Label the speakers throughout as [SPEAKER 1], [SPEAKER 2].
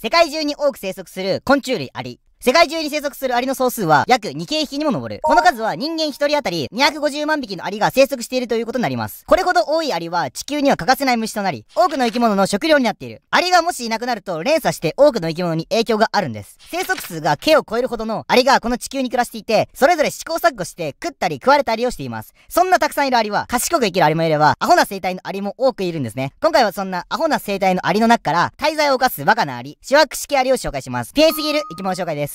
[SPEAKER 1] 世界中に多く生息する昆虫類あり。世界中に生息するアリの総数は約2系匹にも上る。この数は人間1人当たり250万匹のアリが生息しているということになります。これほど多いアリは地球には欠かせない虫となり、多くの生き物の食料になっている。アリがもしいなくなると連鎖して多くの生き物に影響があるんです。生息数が毛を超えるほどのアリがこの地球に暮らしていて、それぞれ試行錯誤して食ったり食われたりをしています。そんなたくさんいるアリは賢く生きるアリもいれば、アホな生態のアリも多くいるんですね。今回はそんなアホな生態のアリの中から、滞在を犯すバカなアリ、シワク式アリを紹介します。ピエすぎる生き物紹介です。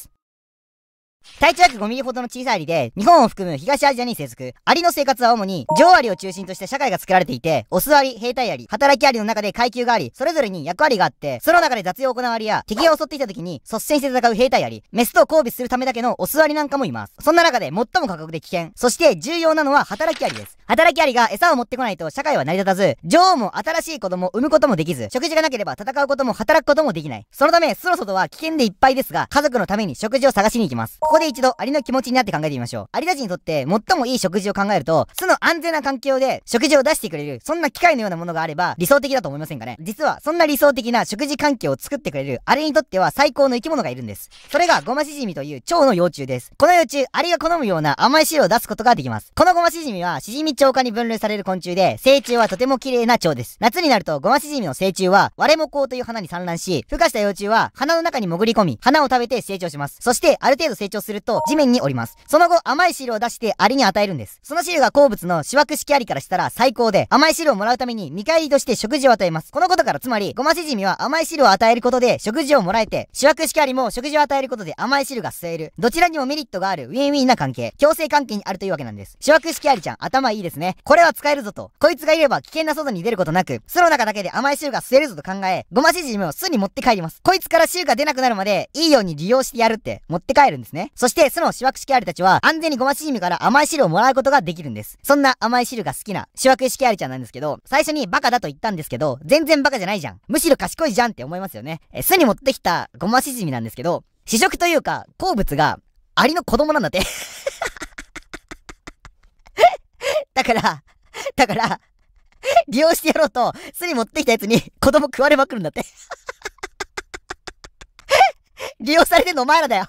[SPEAKER 1] 体長約5ミリほどの小さいアリで、日本を含む東アジアに生息。アリの生活は主に、上アリを中心として社会が作られていて、オスアリ、兵隊アリ、働きアリの中で階級があり、それぞれに役割があって、その中で雑用を行うアリや、敵が襲っていた時に率先して戦う兵隊アリ、メスと交尾するためだけのオスアリなんかもいます。そんな中で最も過酷で危険。そして重要なのは働きアリです。働きアリが餌を持ってこないと社会は成り立たず、女王も新しい子供を産むこともできず、食事がなければ戦うことも働くこともできない。そのため、その外は危険でいっぱいですが、家族のために食事を探しに行きます。ここで一度、アリの気持ちになって考えてみましょう。アリたちにとって、最もいい食事を考えると、その安全な環境で食事を出してくれる、そんな機械のようなものがあれば、理想的だと思いませんかね実は、そんな理想的な食事環境を作ってくれる、アリにとっては最高の生き物がいるんです。それが、ゴマシジミという蝶の幼虫です。この幼虫、アリが好むような甘い汁を出すことができます。このゴマシジミは、シジミ蝶化に分類される昆虫で、成虫はとても綺麗な蝶です。夏になると、ゴマシジミの成虫は、割れもこうという花に産卵し、孵化した幼虫は、花の中に潜り込み、花を食べて成長します。そして、ある程度成長すると地面に降ります。その後、甘い汁を出してアリに与えるんです。その汁が好物のシワク式アリからしたら最高で、甘い汁をもらうために見返りとして食事を与えます。このことから、つまり、ごましじみは甘い汁を与えることで食事をもらえて、シワク式アリも食事を与えることで甘い汁が吸える。どちらにもメリットがあるウィンウィンな関係、強制関係にあるというわけなんです。シワク式アリちゃん、頭いいですね。これは使えるぞと。こいつがいれば危険な外に出ることなく、巣の中だけで甘い汁が吸えるぞと考え、ごましじみを巣に持って帰ります。こいつから汁が出なくなるまで、いいように利用してやるって、持って帰るんですね。そして、そのシワク式アリたちは、安全にゴマシジミから甘い汁をもらうことができるんです。そんな甘い汁が好きなシワク式アリちゃんなんですけど、最初にバカだと言ったんですけど、全然バカじゃないじゃん。むしろ賢いじゃんって思いますよね。え、巣に持ってきたゴマシジミなんですけど、試食というか、好物が、アリの子供なんだって だから、だから、利用してやろうと、巣に持ってきたやつに子供食われまくるんだって 利用されてんのお前らだよ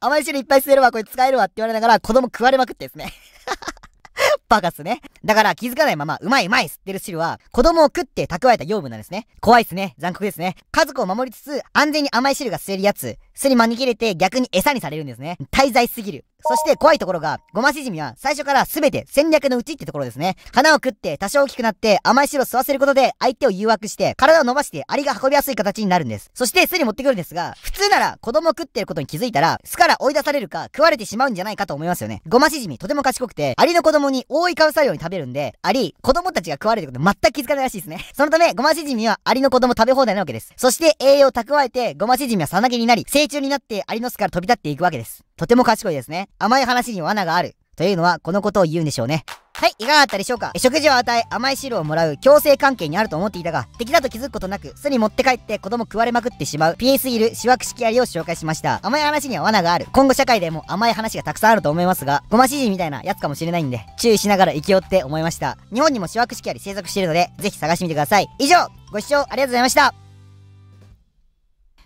[SPEAKER 1] 甘い汁いっぱい吸えるわ、これ使えるわって言われながら子供食われまくってですね バカっすね。だから気づかないまま、うまいうまい吸ってる汁は、子供を食って蓄えた養分なんですね。怖いっすね。残酷ですね。家族を守りつつ、安全に甘い汁が吸えるやつ、すり招き入れて逆に餌にされるんですね。滞在すぎる。そして怖いところが、ゴマシジミは最初から全て戦略のうちってところですね。花を食って多少大きくなって甘い汁を吸わせることで相手を誘惑して体を伸ばしてアリが運びやすい形になるんです。そして巣に持ってくるんですが、普通なら子供食ってることに気づいたら巣から追い出されるか食われてしまうんじゃないかと思いますよね。ゴマシジミとても賢くて、アリの子供に覆いかぶさるように食べるんで、アリ、子供たちが食われること全く気づかないらしいですね。そのため、ゴマシジミはアリの子供食べ放題なわけです。そして栄養を蓄えて、ゴマシジミはさなぎになり、成虫になってアリの巣から飛び立っていくわけです。とても賢いですね。甘い話に罠がある。というのは、このことを言うんでしょうね。はい、いかがだったでしょうか食事を与え、甘い汁をもらう、強制関係にあると思っていたが、敵だと気づくことなく、巣に持って帰って子供食われまくってしまう、PS いる、わくし式ありを紹介しました。甘い話には罠がある。今後社会でも甘い話がたくさんあると思いますが、ごま指示みたいなやつかもしれないんで、注意しながら生きようって思いました。日本にもわくし式あり生息しているので、ぜひ探してみてください。以上、ご視聴ありがとうございました。